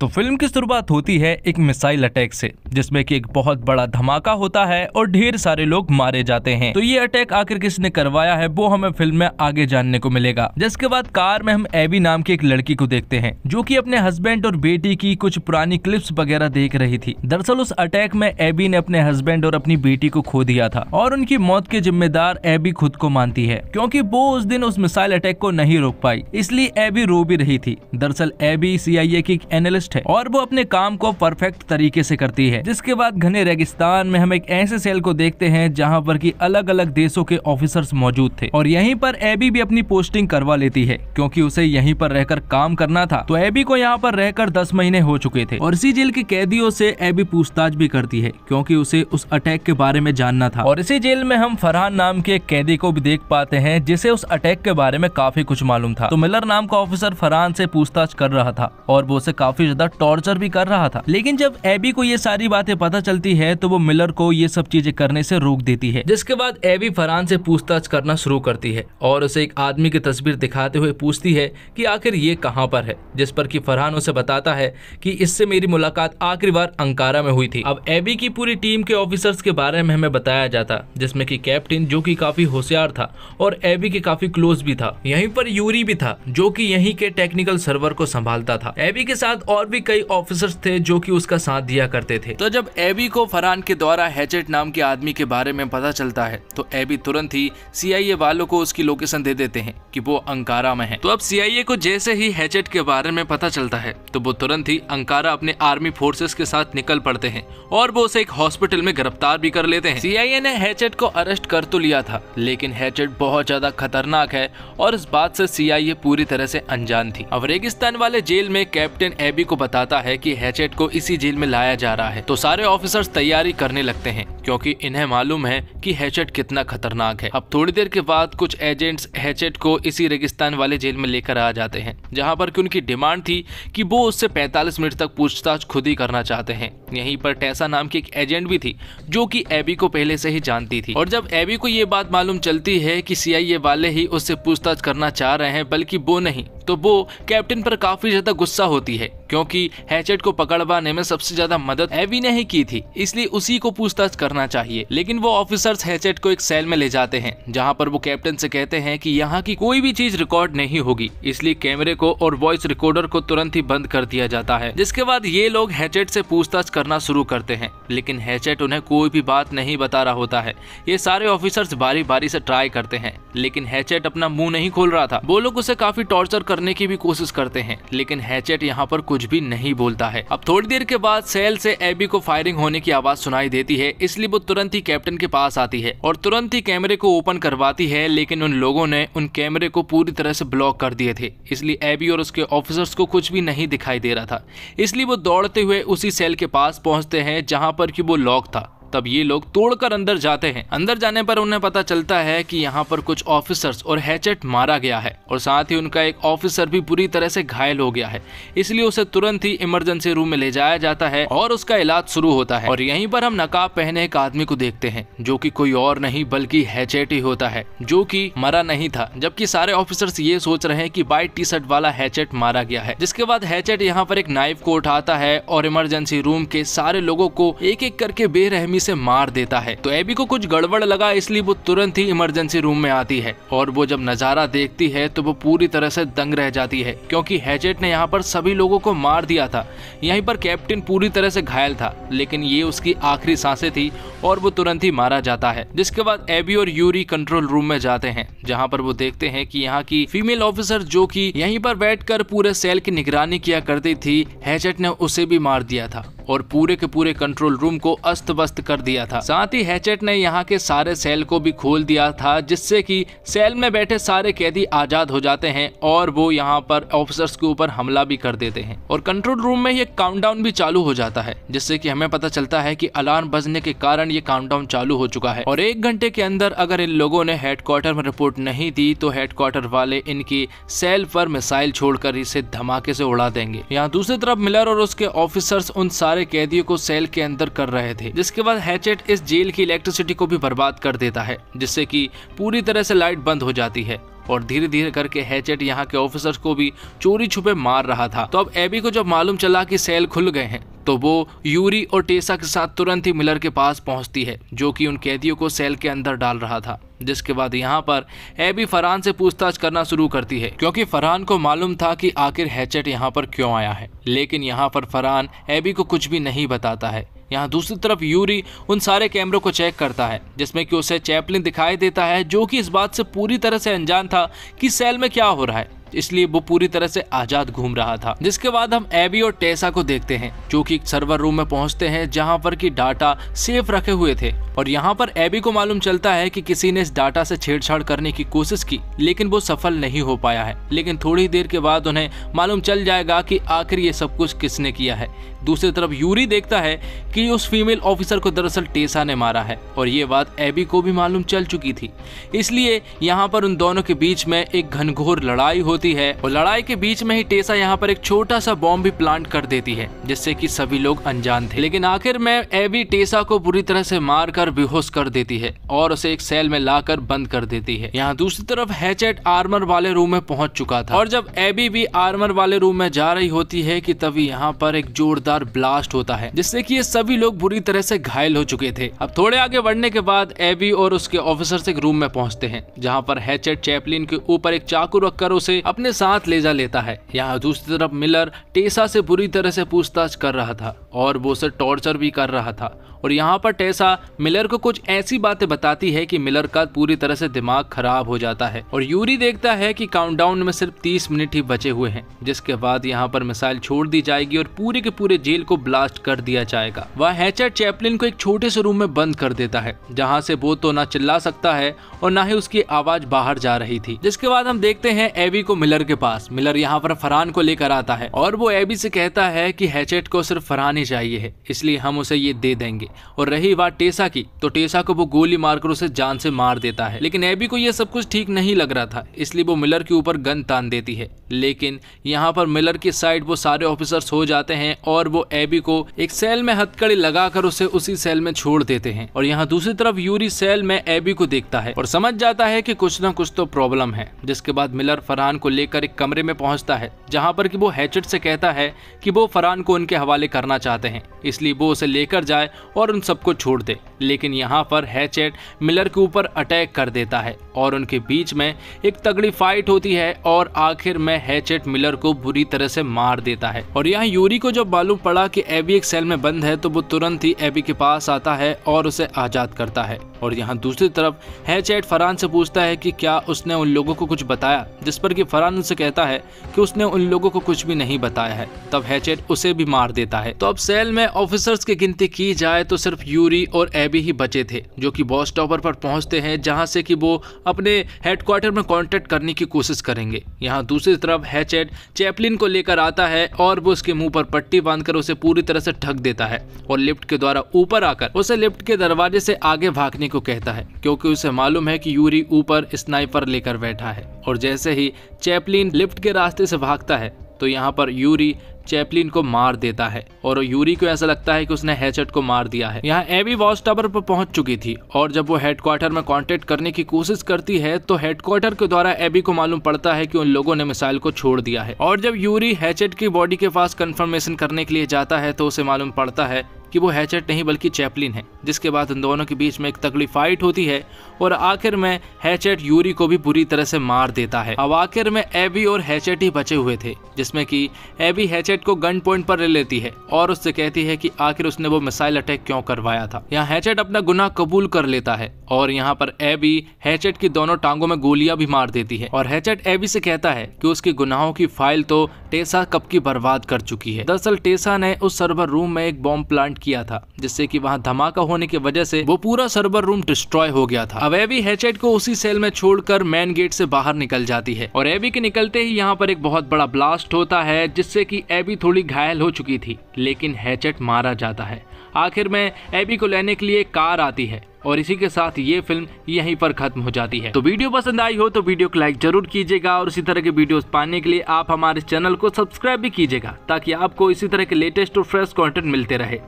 तो फिल्म की शुरुआत होती है एक मिसाइल अटैक से जिसमें कि एक बहुत बड़ा धमाका होता है और ढेर सारे लोग मारे जाते हैं तो ये अटैक आखिर किसने करवाया है वो हमें फिल्म में आगे जानने को मिलेगा जिसके बाद कार में हम एबी नाम की एक लड़की को देखते हैं जो कि अपने हस्बैंड और बेटी की कुछ पुरानी क्लिप्स वगैरह देख रही थी दरअसल उस अटैक में एबी ने अपने हस्बैंड और अपनी बेटी को खो दिया था और उनकी मौत के जिम्मेदार एबी खुद को मानती है क्योंकि वो उस दिन उस मिसाइल अटैक को नहीं रोक पाई इसलिए एबी रो भी रही थी दरअसल एबी सी की एनालिस्ट बेस्ट है और वो अपने काम को परफेक्ट तरीके से करती है जिसके बाद घने रेगिस्तान में हम एक ऐसे सेल को देखते हैं जहाँ पर की अलग अलग देशों के ऑफिसर्स मौजूद थे और यहीं पर एबी भी अपनी पोस्टिंग करवा लेती है क्योंकि उसे यहीं पर रहकर काम करना था तो एबी को यहाँ पर रहकर दस महीने हो चुके थे और इसी जेल के कैदियों से एबी पूछताछ भी करती है क्योंकि उसे उस अटैक के बारे में जानना था और इसी जेल में हम फरहान नाम के एक कैदी को भी देख पाते हैं जिसे उस अटैक के बारे में काफी कुछ मालूम था तो मिलर नाम का ऑफिसर फरहान से पूछताछ कर रहा था और वो उसे काफी ज्यादा टॉर्चर भी कर रहा था लेकिन जब एबी को ये सारी बातें पता चलती है तो वो मिलर को ये सब चीजें करने से रोक देती है जिसके बाद एबी फरहान से पूछताछ करना शुरू करती है और उसे एक आदमी की तस्वीर दिखाते हुए पूछती है की आखिर ये कहाँ पर है जिस पर की फरहान उसे बताता है की इससे मेरी मुलाकात आखिरी बार अंकारा में हुई थी अब एबी की पूरी टीम के ऑफिसर्स के बारे में हमें बताया जाता जिसमे की कैप्टन जो की काफी होशियार था और एबी के काफी क्लोज भी था यहीं पर यूरी भी था जो कि यहीं के टेक्निकल सर्वर को संभालता था एबी के साथ और भी कई ऑफिसर्स थे जो कि उसका साथ दिया करते थे तो जब एबी को फरहान के द्वारा हैचेट नाम के आदमी के बारे में पता चलता है तो एबी तुरंत ही सीआईए वालों को उसकी लोकेशन दे देते हैं कि वो अंकारा में है तो अब सीआईए को जैसे ही हैचेट के बारे में पता चलता है तो वो तुरंत ही अंकारा अपने आर्मी फोर्सेस के साथ निकल पड़ते हैं और वो उसे एक हॉस्पिटल में गिरफ्तार भी कर लेते हैं सीआईए ने हैचेट को अरेस्ट कर तो लिया था लेकिन हैचेट बहुत ज्यादा खतरनाक है और इस बात से सीआईए पूरी तरह से अनजान थी अब रेगिस्तान वाले जेल में कैप्टन एबी को बताता है कि हैचेट को इसी जेल में लाया जा रहा है तो सारे ऑफिसर्स तैयारी करने लगते हैं क्योंकि इन्हें मालूम है कि हैचेट कितना खतरनाक है अब थोड़ी देर के बाद कुछ एजेंट्स हैचेट को इसी रेगिस्तान वाले जेल में लेकर आ जाते हैं जहाँ पर की उनकी डिमांड थी की वो उससे पैतालीस मिनट तक पूछताछ खुद ही करना चाहते है यही पर टैसा नाम की एक एजेंट भी थी जो की एबी को पहले से ही जानती थी और जब एबी को ये बात मालूम चलती है की सीआईए वाले ही उससे पूछताछ करना चाह रहे हैं बल्कि वो नहीं तो वो कैप्टन पर काफी ज्यादा गुस्सा होती है क्योंकि हैचेट को पकड़वाने में सबसे ज्यादा मदद एवी ने ही की थी इसलिए उसी को पूछताछ करना चाहिए लेकिन वो ऑफिसर्स हैचेट को एक सेल में ले जाते हैं जहाँ पर वो कैप्टन से कहते हैं कि यहाँ की कोई भी चीज रिकॉर्ड नहीं होगी इसलिए कैमरे को और वॉइस रिकॉर्डर को तुरंत ही बंद कर दिया जाता है जिसके बाद ये लोग हैचेट से पूछताछ करना शुरू करते हैं लेकिन हैचेट उन्हें कोई भी बात नहीं बता रहा होता है ये सारे ऑफिसर्स बारी बारी से ट्राई करते हैं लेकिन हैचेट अपना मुंह नहीं खोल रहा था वो लोग उसे काफी टॉर्चर कर करने की भी कोशिश करते हैं लेकिन हैचेट यहाँ पर कुछ भी नहीं बोलता है अब थोड़ी देर के बाद सेल से एबी को फायरिंग होने की आवाज सुनाई देती है इसलिए वो तुरंत ही कैप्टन के पास आती है और तुरंत ही कैमरे को ओपन करवाती है लेकिन उन लोगों ने उन कैमरे को पूरी तरह से ब्लॉक कर दिए थे इसलिए एबी और उसके ऑफिसर्स को कुछ भी नहीं दिखाई दे रहा था इसलिए वो दौड़ते हुए उसी सेल के पास पहुंचते हैं जहां पर कि वो लॉक था तब ये लोग तोड़कर अंदर जाते हैं अंदर जाने पर उन्हें पता चलता है कि यहाँ पर कुछ ऑफिसर्स और हैचेट मारा गया है और साथ ही उनका एक ऑफिसर भी बुरी तरह से घायल हो गया है इसलिए उसे तुरंत ही इमरजेंसी रूम में ले जाया जाता है और उसका इलाज शुरू होता है और यही पर हम नकाब पहने एक आदमी को देखते हैं जो की कोई और नहीं बल्कि हैचेट ही होता है जो की मरा नहीं था जबकि सारे ऑफिसर ये सोच रहे हैं की वाइट टी शर्ट वाला हैचेट मारा गया है जिसके बाद हैचेट यहाँ पर एक नाइफ को उठाता है और इमरजेंसी रूम के सारे लोगों को एक एक करके बेरहमी गोली से मार देता है तो एबी को कुछ गड़बड़ लगा इसलिए वो तुरंत ही इमरजेंसी रूम में आती है और वो जब नजारा देखती है तो वो पूरी तरह से दंग रह जाती है क्योंकि हैजेट ने यहाँ पर सभी लोगों को मार दिया था यहीं पर कैप्टन पूरी तरह से घायल था लेकिन ये उसकी आखिरी सांसे थी और वो तुरंत ही मारा जाता है जिसके बाद एबी और यूरी कंट्रोल रूम में जाते हैं जहाँ पर वो देखते है की यहाँ की फीमेल ऑफिसर जो की यही पर बैठ पूरे सेल की निगरानी किया करती थी हैजेट ने उसे भी मार दिया था और पूरे के पूरे कंट्रोल रूम को अस्त व्यस्त कर दिया था साथ ही हैचेट ने यहाँ के सारे सेल को भी खोल दिया था जिससे कि सेल में बैठे सारे कैदी आजाद हो जाते हैं और वो यहाँ पर ऑफिसर्स के ऊपर हमला भी कर देते हैं और कंट्रोल रूम में ये काउंटडाउन भी चालू हो जाता है जिससे कि हमें पता चलता है कि अलार्म बजने के कारण ये काउंटडाउन चालू हो चुका है और एक घंटे के अंदर अगर इन लोगों ने हेडक्वार्टर में रिपोर्ट नहीं दी तो हेडक्वार्टर वाले इनकी सेल पर मिसाइल छोड़कर इसे धमाके से उड़ा देंगे यहाँ दूसरी तरफ मिलर और उसके ऑफिसर्स उन सारे सारे कैदियों को सेल के अंदर कर रहे थे जिसके बाद हैचेट इस जेल की इलेक्ट्रिसिटी को भी बर्बाद कर देता है जिससे की पूरी तरह से लाइट बंद हो जाती है और धीरे धीरे करके हैचेट यहाँ के ऑफिसर्स को भी चोरी छुपे मार रहा था तो अब एबी को जब मालूम चला कि सेल खुल गए हैं तो वो यूरी और टेसा के साथ तुरंत ही मिलर के पास पहुंचती है जो कि उन कैदियों को सेल के अंदर डाल रहा था जिसके बाद यहाँ पर एबी फरहान से पूछताछ करना शुरू करती है क्योंकि फरहान को मालूम था कि आखिर हैचेट यहाँ पर क्यों आया है लेकिन यहाँ पर फरहान एबी को कुछ भी नहीं बताता है यहाँ दूसरी तरफ यूरी उन सारे कैमरों को चेक करता है जिसमें कि उसे चैपलिन दिखाई देता है जो कि इस बात से पूरी तरह से अनजान था कि सेल में क्या हो रहा है इसलिए वो पूरी तरह से आजाद घूम रहा था जिसके बाद हम एबी और टेसा को देखते हैं जो कि सर्वर रूम में पहुंचते हैं जहां पर की डाटा सेफ रखे हुए थे और यहाँ पर एबी को मालूम चलता है कि किसी ने इस डाटा से छेड़छाड़ करने की कोशिश की लेकिन वो सफल नहीं हो पाया है लेकिन थोड़ी देर के बाद उन्हें मालूम चल जाएगा की आखिर ये सब कुछ किसने किया है दूसरी तरफ यूरी देखता है कि उस फीमेल ऑफिसर को दरअसल टेसा ने मारा है और ये बात एबी को भी मालूम चल चुकी थी इसलिए यहाँ पर उन दोनों के बीच में एक घनघोर लड़ाई हो होती है और लड़ाई के बीच में ही टेसा यहाँ पर एक छोटा सा बॉम्ब भी प्लांट कर देती है जिससे की सभी लोग अनजान थे लेकिन आखिर में एवी टेसा को बुरी तरह से मार कर बेहोश कर देती है और उसे एक सेल में लाकर बंद कर देती है यहाँ दूसरी तरफ हैचेट आर्मर वाले रूम में पहुंच चुका था और जब एबी भी आर्मर वाले रूम में जा रही होती है की तभी यहाँ पर एक जोरदार ब्लास्ट होता है जिससे की ये सभी लोग बुरी तरह से घायल हो चुके थे अब थोड़े आगे बढ़ने के बाद एबी और उसके ऑफिसर एक रूम में पहुंचते हैं जहाँ पर हैचेट चैपलिन के ऊपर एक चाकू रखकर उसे अपने साथ ले जा लेता है यहाँ दूसरी तरफ मिलर टेसा से बुरी तरह से पूछताछ कर रहा था और वो उसे टॉर्चर भी कर रहा था और यहाँ पर टेसा मिलर को कुछ ऐसी बातें बताती है कि मिलर का पूरी तरह से दिमाग खराब हो जाता है और यूरी देखता है कि काउंटडाउन में सिर्फ 30 मिनट ही बचे हुए हैं जिसके बाद यहाँ पर मिसाइल छोड़ दी जाएगी और पूरे के पूरे जेल को ब्लास्ट कर दिया जाएगा वह हैचर चैपलिन को एक छोटे से रूम में बंद कर देता है जहाँ से वो तो ना चिल्ला सकता है और ना ही उसकी आवाज बाहर जा रही थी जिसके बाद हम देखते हैं एवी को मिलर के पास मिलर यहाँ पर फरहान को लेकर आता है और वो एबी से कहता है कि हैचेट को सिर्फ फरहान ही चाहिए इसलिए हम उसे ये दे देंगे और रही बात टेसा की तो टेसा को वो गोली मारकर उसे जान से मार देता है लेकिन एबी को यह सब कुछ ठीक नहीं लग रहा था इसलिए वो मिलर के ऊपर गन तान देती है लेकिन यहाँ पर मिलर की साइड वो सारे ऑफिसर्स हो जाते हैं और वो एबी को एक सेल में हथकड़ी लगाकर उसे उसी सेल में छोड़ देते हैं और यहाँ दूसरी तरफ यूरी सेल में एबी को देखता है और समझ जाता है कि कुछ ना कुछ तो प्रॉब्लम है जिसके बाद मिलर फरहान को लेकर एक कमरे में पहुंचता है जहाँ पर कि वो हैचेट से कहता है कि वो फरहान को उनके हवाले करना चाहते हैं इसलिए वो उसे लेकर जाए और उन सबको छोड़ दे लेकिन यहाँ पर हैचेट मिलर के ऊपर अटैक कर देता है और उनके बीच में एक तगड़ी फाइट होती है और आखिर में हैचेट मिलर को बुरी तरह से मार देता है और यहाँ यूरी को जब मालूम पड़ा कि एबी एक सेल में बंद है तो वो तुरंत ही एबी के पास आता है और उसे आजाद करता है और यहाँ दूसरी तरफ हैचैट फरहान से पूछता है कि क्या उसने उन लोगों को कुछ बताया जिस पर कि फरहान उनसे कहता है कि उसने उन लोगों को कुछ भी नहीं बताया है तब हैचैट उसे भी मार देता है तो अब सेल में ऑफिसर्स की गिनती की जाए तो सिर्फ यूरी और एबी ही बचे थे जो कि बॉस टॉपर पर पहुंचते हैं जहाँ से कि वो अपने हेडक्वार्टर में कॉन्टेक्ट करने की कोशिश करेंगे यहाँ दूसरी तरफ हैचेट चैपलिन को लेकर आता है और वो उसके मुंह पर पट्टी बांधकर उसे पूरी तरह से ढक देता है और लिफ्ट के द्वारा ऊपर आकर उसे लिफ्ट के दरवाजे से आगे भागने को कहता है क्योंकि उसे मालूम है कि यूरी ऊपर स्नाइपर लेकर बैठा है और जैसे ही चैपलिन लिफ्ट के रास्ते से भागता है तो यहाँ पर यूरी चैपलिन को मार देता है और यूरी को ऐसा लगता है कि उसने हैचेट को मार दिया है यहाँ एबी वॉच टावर पर पहुंच चुकी थी और जब वो हेडक्वार्टर में कांटेक्ट करने की कोशिश करती है तो हेडक्वार्टर के द्वारा एबी को मालूम पड़ता है कि उन लोगों ने मिसाइल को छोड़ दिया है और जब यूरी हैचेट की बॉडी के पास कंफर्मेशन करने के लिए जाता है तो उसे मालूम पड़ता है कि वो हैचेट नहीं बल्कि चैपलिन है जिसके बाद इन दोनों के बीच में एक तगड़ी फाइट होती है और आखिर में हैचेट यूरी को भी बुरी तरह से मार देता है अब आखिर में एबी और हैचेट ही बचे हुए थे जिसमें कि एबी हैचेट को गन पॉइंट पर ले लेती है और उससे कहती है कि आखिर उसने वो मिसाइल अटैक क्यों करवाया था यहाँ हैचेट अपना गुना कबूल कर लेता है और यहाँ पर एबी हैचेट की दोनों टांगों में गोलियां भी मार देती है और हैचेट एबी से कहता है की उसके गुनाहों की फाइल तो टेसा कब की बर्बाद कर चुकी है दरअसल टेसा ने उस सर्वर रूम में एक बॉम्ब प्लांट किया था जिससे कि वहां धमाका होने की वजह से वो पूरा सर्वर रूम डिस्ट्रॉय हो गया था अब एवी हैचेट को उसी सेल में छोड़कर मेन गेट से बाहर निकल जाती है और एवी के निकलते ही यहाँ पर एक बहुत बड़ा ब्लास्ट होता है जिससे की एबी थोड़ी घायल हो चुकी थी लेकिन हैचेट मारा जाता है आखिर में एबी को लेने के लिए कार आती है और इसी के साथ ये फिल्म यहीं पर खत्म हो जाती है तो वीडियो पसंद आई हो तो वीडियो को लाइक जरूर कीजिएगा और इसी तरह के वीडियोस पाने के लिए आप हमारे चैनल को सब्सक्राइब भी कीजिएगा ताकि आपको इसी तरह के लेटेस्ट और फ्रेश कंटेंट मिलते रहे